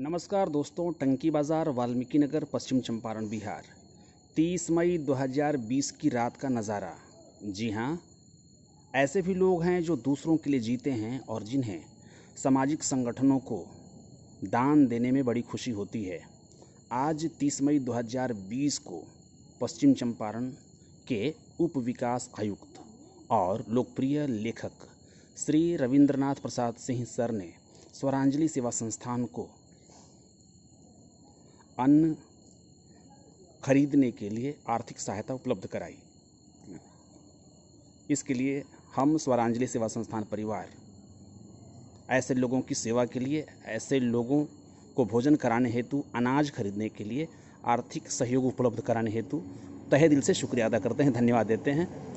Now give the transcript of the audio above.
नमस्कार दोस्तों टंकी बाज़ार वाल्मीकि नगर पश्चिम चंपारण बिहार 30 मई 2020 की रात का नज़ारा जी हाँ ऐसे भी लोग हैं जो दूसरों के लिए जीते हैं और जिन्हें सामाजिक संगठनों को दान देने में बड़ी खुशी होती है आज 30 मई 2020 को पश्चिम चंपारण के उप विकास आयुक्त और लोकप्रिय लेखक श्री रविंद्रनाथ प्रसाद सिंह सर ने स्वरांजलि सेवा संस्थान को अन्न खरीदने के लिए आर्थिक सहायता उपलब्ध कराई इसके लिए हम स्वरांजलि सेवा संस्थान परिवार ऐसे लोगों की सेवा के लिए ऐसे लोगों को भोजन कराने हेतु अनाज खरीदने के लिए आर्थिक सहयोग उपलब्ध कराने हेतु तहे दिल से शुक्रिया अदा करते हैं धन्यवाद देते हैं